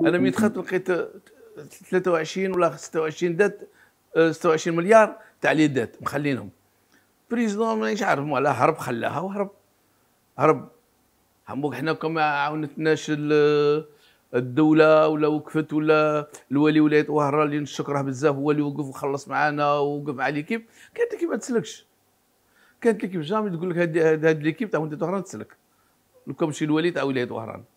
انا من دخلت لقيت 23 ولا 26 دات 26 آه، مليار تاع لي دات مخلينهم بريزيدون مانيش عارف مالا هرب خلاها وهرب هرب هموك حنا كما عاونتناش آه، الدولة ولا وقفت ولا الولي ولاية وهرة اللي نشكره بزاف هو اللي وقف وخلص معانا ووقف مع ليكيب كانت ليكيب ما تسلكش كانت ليكيب جامي تقول لك هاد هاد ليكيب تاع ولاد وهران تسلك لو كان مشي الولي تاع ولاية وهران